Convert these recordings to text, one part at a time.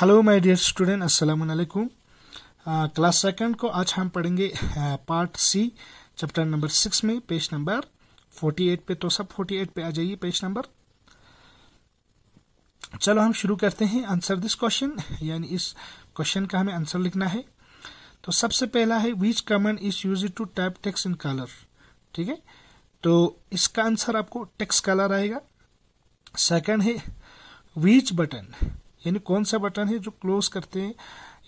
hello my dear student अस्सलाम वालेकुम class second को आज हम पढ़ेंगे part C chapter number six में पेज नंबर फोर्टी एट पे तो सब फोर्टी एट पे आ जाइए पेज नंबर चलो हम शुरू करते हैं आंसर दिस क्वेश्चन यानी इस क्वेश्चन का हमें आंसर लिखना है तो सबसे पहला है which command is use to type text in colour ठीक है तो इसका आंसर आपको टेक्स कलर आएगा सेकंड है विच बटन यानी कौन सा बटन है जो क्लोज करते हैं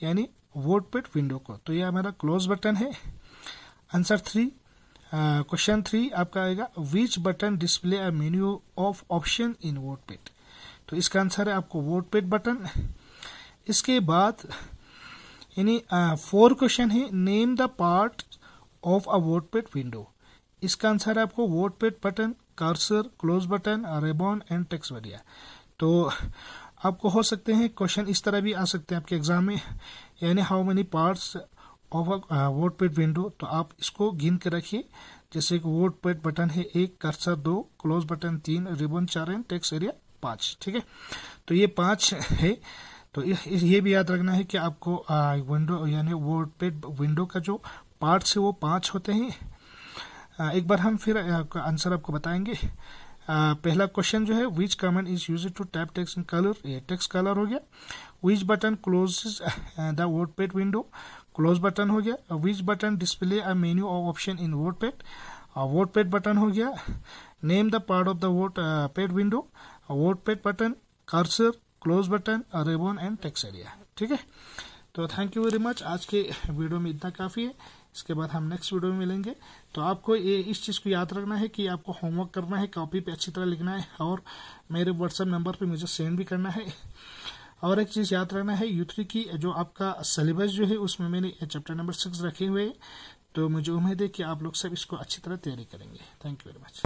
यानी वोट पेड विंडो को तो ये हमारा क्लोज बटन है आंसर थ्री क्वेश्चन थ्री आपका आएगा which button display a menu of option in WordPad तो इसका आंसर है आपको वोट पेड बटन इसके बाद यानी फोर क्वेश्चन है name the part of a WordPad window इसका आंसर है आपको WordPad button cursor close button ribbon and text area तो आपको हो सकते हैं क्वेश्चन इस तरह भी आ सकते हैं आपके एग्जाम में यानी how many parts of WordPad window तो आप इसको गिन के रखिए जैसे एक वोट पेड बटन है एक कर्सर दो क्लोज बटन तीन रिबन चार एंड टेक्स एरिया पांच ठीक है तो ये पांच है तो ये भी याद रखना है कि आपको विंडो uh, यानी वोट पेड विंडो का जो पार्ट्स है वो पांच होते हैं uh, एक बार हम फिर आंसर uh, आपको बताएंगे पहला क्वेश्चन जो है which command is use to type text in colour ये टेक्स कलर हो गया which button close the WordPad window close button हो गया which button display a menu और option in WordPad WordPad button हो गया name the part of the WordPad window WordPad button cursor close button ribbon and text area ठीक है तो thank you very much आज के video में इतना काफ़ी है इसके बाद हम नेक्स्ट वीडियो में मिलेंगे तो आपको ये इस चीज़ को याद रखना है कि आपको होमवर्क करना है कॉपी पे अच्छी तरह लिखना है और मेरे व्हाट्सएप नंबर पे मुझे सेंड भी करना है और एक चीज़ याद रखना है यू की जो आपका सिलेबस जो है उसमें मैंने चैप्टर नंबर सिक्स रखे हुए तो मुझे उम्मीद है कि आप लोग सब इसको अच्छी तरह तैयारी करेंगे थैंक यू वेरी मच